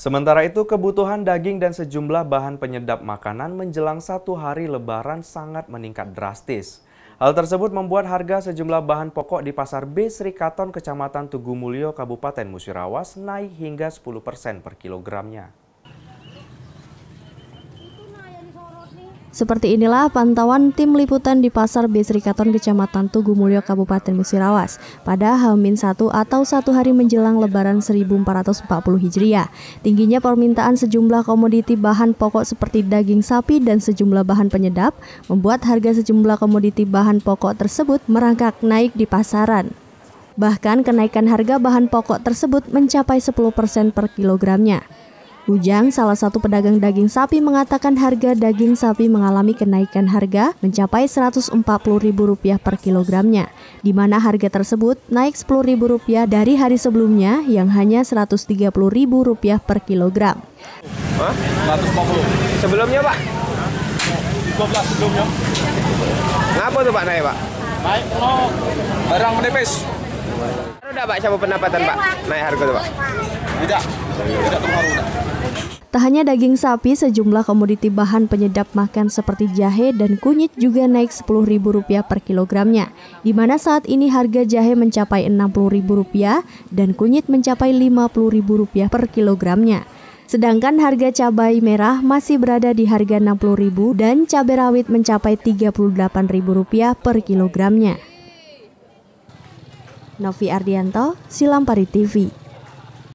Sementara itu, kebutuhan daging dan sejumlah bahan penyedap makanan menjelang satu hari lebaran sangat meningkat drastis. Hal tersebut membuat harga sejumlah bahan pokok di Pasar B Katon, Kecamatan Tugu Mulyo, Kabupaten Musirawas naik hingga 10% per kilogramnya. Seperti inilah pantauan tim liputan di Pasar Besrikaton Kecamatan Tugu Mulyo Kabupaten Musirawas pada Hamin 1 atau satu hari menjelang Lebaran 1440 Hijriah. Tingginya permintaan sejumlah komoditi bahan pokok seperti daging sapi dan sejumlah bahan penyedap membuat harga sejumlah komoditi bahan pokok tersebut merangkak naik di pasaran. Bahkan kenaikan harga bahan pokok tersebut mencapai 10% per kilogramnya. Ujang, salah satu pedagang daging sapi mengatakan harga daging sapi mengalami kenaikan harga mencapai Rp140.000 per kilogramnya, di mana harga tersebut naik Rp10.000 dari hari sebelumnya yang hanya Rp130.000 per kilogram. Hah? 140. Sebelumnya, Pak? 12 sebelumnya. Kenapa tuh Pak naik, Pak? Naik kalau barang menipis. Sudah Pak, siapa pendapatan Pak? Naik harga tuh Pak? Tidak, tidak terpengaruh. Tak hanya daging sapi, sejumlah komoditi bahan penyedap makan seperti jahe dan kunyit juga naik Rp10.000 per kilogramnya, di mana saat ini harga jahe mencapai Rp60.000 dan kunyit mencapai Rp50.000 per kilogramnya. Sedangkan harga cabai merah masih berada di harga Rp60.000 dan cabai rawit mencapai Rp38.000 per kilogramnya. Novi Ardianto, Silampari TV.